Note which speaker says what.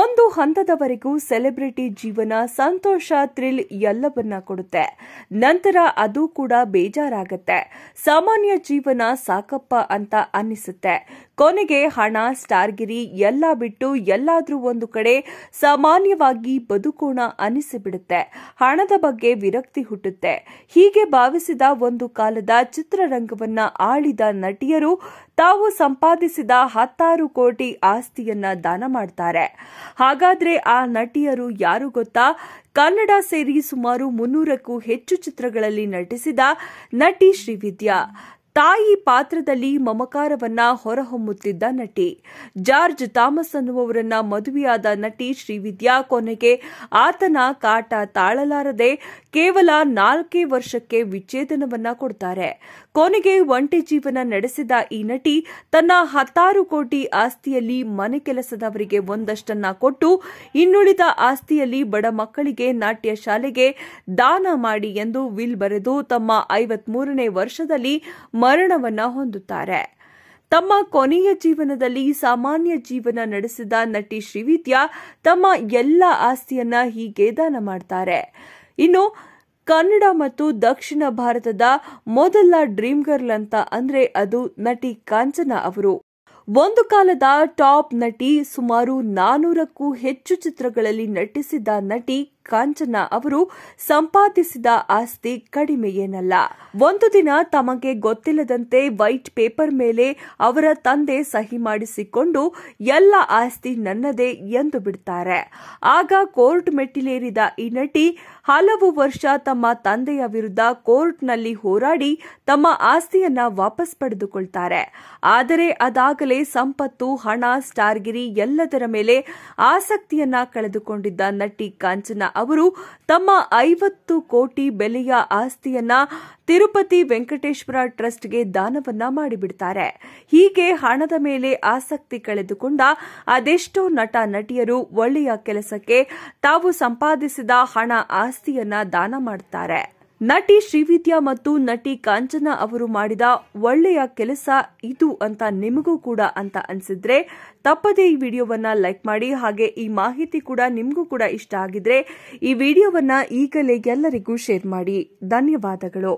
Speaker 1: ಒಂದು ಹಂತದವರೆಗೂ ಸೆಲೆಬ್ರಿಟಿ ಜೀವನ ಸಂತೋಷ ಥ್ರಿಲ್ ಎಲ್ಲವನ್ನ ಕೊಡುತ್ತೆ ನಂತರ ಅದು ಕೂಡ ಬೇಜಾರಾಗುತ್ತೆ ಸಾಮಾನ್ಯ ಜೀವನ ಸಾಕಪ್ಪ ಅಂತ ಅನ್ನಿಸುತ್ತೆ ಕೊನೆಗೆ ಹಣ ಸ್ಟಾರ್ಗಿರಿ ಎಲ್ಲ ಬಿಟ್ಟು ಎಲ್ಲಾದ್ರೂ ಒಂದು ಕಡೆ ಸಾಮಾನ್ಯವಾಗಿ ಬದುಕೋಣ ಅನಿಸಿಬಿಡುತ್ತೆ ಹಣದ ಬಗ್ಗೆ ವಿರಕ್ತಿ ಹುಟ್ಟುತ್ತೆ ಹೀಗೆ ಭಾವಿಸಿದ ಒಂದು ಕಾಲದ ಚಿತ್ರರಂಗವನ್ನ ಆಳಿದ ನಟಿಯರು ತಾವು ಸಂಪಾದಿಸಿದ ಹತ್ತಾರು ಕೋಟಿ ಆಸ್ತಿಯನ್ನ ದಾನ ಮಾಡ್ತಾರೆ ಹಾಗಾದ್ರೆ ಆ ನಟಿಯರು ಯಾರು ಗೊತ್ತಾ ಕನ್ನಡ ಸೇರಿ ಸುಮಾರು ಮುನ್ನೂರಕ್ಕೂ ಹೆಚ್ಚು ಚಿತ್ರಗಳಲ್ಲಿ ನಟಿಸಿದ ನಟಿ ಶ್ರೀವಿದ್ಯಾ ತಾಯಿ ಪಾತ್ರದಲ್ಲಿ ಮಮಕಾರವನ್ನ ಹೊರಹೊಮ್ಮುತ್ತಿದ್ದ ನಟಿ ಜಾರ್ಜ್ ಥಾಮಸ್ ಅನ್ನುವರನ್ನ ಮದುವೆಯಾದ ನಟಿ ಶ್ರೀವಿದ್ಯಾ ಕೊನೆಗೆ ಆತನ ಕಾಟ ತಾಳಲಾರದೆ ಕೇವಲ ನಾಲ್ಕೇ ವರ್ಷಕ್ಕೆ ವಿಚ್ಛೇದನವನ್ನ ಕೊಡ್ತಾರೆ ಕೊನೆಗೆ ಒಂಟಿ ಜೀವನ ನಡೆಸಿದ ಈ ನಟಿ ತನ್ನ ಹತ್ತಾರು ಕೋಟಿ ಆಸ್ತಿಯಲ್ಲಿ ಮನೆ ಕೆಲಸದವರಿಗೆ ಒಂದಷ್ಟನ್ನ ಕೊಟ್ಟು ಇನ್ನುಳಿದ ಆಸ್ತಿಯಲ್ಲಿ ಬಡ ಮಕ್ಕಳಿಗೆ ನಾಟ್ಯ ಶಾಲೆಗೆ ದಾನ ಮಾಡಿ ಎಂದು ವಿಲ್ ಬರೆದು ತಮ್ಮ ಐವತ್ಮೂರನೇ ವರ್ಷದಲ್ಲಿ ಮರಣವನ್ನ ಹೊಂದುತ್ತಾರೆ ತಮ್ಮ ಕೊನೆಯ ಜೀವನದಲ್ಲಿ ಸಾಮಾನ್ಯ ಜೀವನ ನಡೆಸಿದ ನಟಿ ಶ್ರೀವಿದ್ಯಾ ತಮ್ಮ ಎಲ್ಲ ಆಸ್ತಿಯನ್ನ ಹೀಗೆ ದಾನ ಮಾಡ್ತಾರೆ ಇನ್ನು ಕನ್ನಡ ಮತ್ತು ದಕ್ಷಿಣ ಭಾರತದ ಮೊದಲ ಡ್ರೀಮ್ ಗರ್ಲ್ ಅಂತ ಅಂದ್ರೆ ಅದು ನಟಿ ಕಾಂಚನ ಅವರು ಒಂದು ಕಾಲದ ಟಾಪ್ ನಟಿ ಸುಮಾರು ನಾನೂರಕ್ಕೂ ಹೆಚ್ಚು ಚಿತ್ರಗಳಲ್ಲಿ ನಟಿಸಿದ ನಟಿ ಕಾಂಚನ ಅವರು ಸಂಪಾದಿಸಿದ ಆಸ್ತಿ ಕಡಿಮೆಯೇನಲ್ಲ ಒಂದು ದಿನ ತಮಗೆ ಗೊತ್ತಿಲ್ಲದಂತೆ ವೈಟ್ ಪೇಪರ್ ಮೇಲೆ ಅವರ ತಂದೆ ಸಹಿ ಮಾಡಿಸಿಕೊಂಡು ಎಲ್ಲ ಆಸ್ತಿ ನನ್ನದೇ ಎಂದು ಬಿಡ್ತಾರೆ ಆಗ ಕೋರ್ಟ್ ಮೆಟ್ಟಿಲೇರಿದ ಈ ನಟಿ ಹಲವು ವರ್ಷ ತಮ್ಮ ತಂದೆಯ ವಿರುದ್ಧ ಕೋರ್ಟ್ನಲ್ಲಿ ಹೋರಾಡಿ ತಮ್ಮ ಆಸ್ತಿಯನ್ನ ವಾಪಸ್ ಪಡೆದುಕೊಳ್ತಾರೆ ಆದರೆ ಅದಾಗಲೇ ಸಂಪತ್ತು ಹಣ ಸ್ಟಾರ್ಗಿರಿ ಎಲ್ಲದರ ಮೇಲೆ ಆಸಕ್ತಿಯನ್ನ ಕಳೆದುಕೊಂಡಿದ್ದ ನಟಿ ಕಾಂಚನ ಅವರು ತಮ್ಮ ಐವತ್ತು ಕೋಟಿ ಬೆಲೆಯ ಆಸ್ತಿಯನ್ನ ತಿರುಪತಿ ವೆಂಕಟೇಶ್ವರ ಟ್ರಸ್ಟ್ಗೆ ದಾನವನ್ನ ಮಾಡಿಬಿಡ್ತಾರೆ ಹೀಗೆ ಹಣದ ಮೇಲೆ ಆಸಕ್ತಿ ಕಳೆದುಕೊಂಡ ಅದೆಷ್ಟೋ ನಟ ನಟಿಯರು ಒಳ್ಳೆಯ ಕೆಲಸಕ್ಕೆ ತಾವು ಸಂಪಾದಿಸಿದ ಹಣ ಆಸ್ತಿಯನ್ನ ದಾನ ಮಾಡುತ್ತಾರೆ ನಟಿ ಶ್ರೀವಿದ್ಯಾ ಮತ್ತು ನಟಿ ಕಾಂಚನ ಅವರು ಮಾಡಿದ ಒಳ್ಳೆಯ ಕೆಲಸ ಇದು ಅಂತ ನಿಮಗೂ ಕೂಡ ಅಂತ ಅನಿಸಿದ್ರೆ ತಪ್ಪದೇ ಈ ವಿಡಿಯೋವನ್ನ ಲೈಕ್ ಮಾಡಿ ಹಾಗೆ ಈ ಮಾಹಿತಿ ಕೂಡ ನಿಮಗೂ ಕೂಡ ಇಷ್ಟ ಆಗಿದ್ರೆ ಈ ವಿಡಿಯೋವನ್ನ ಈಗಲೇ ಎಲ್ಲರಿಗೂ ಶೇರ್ ಮಾಡಿ ಧನ್ಯವಾದಗಳು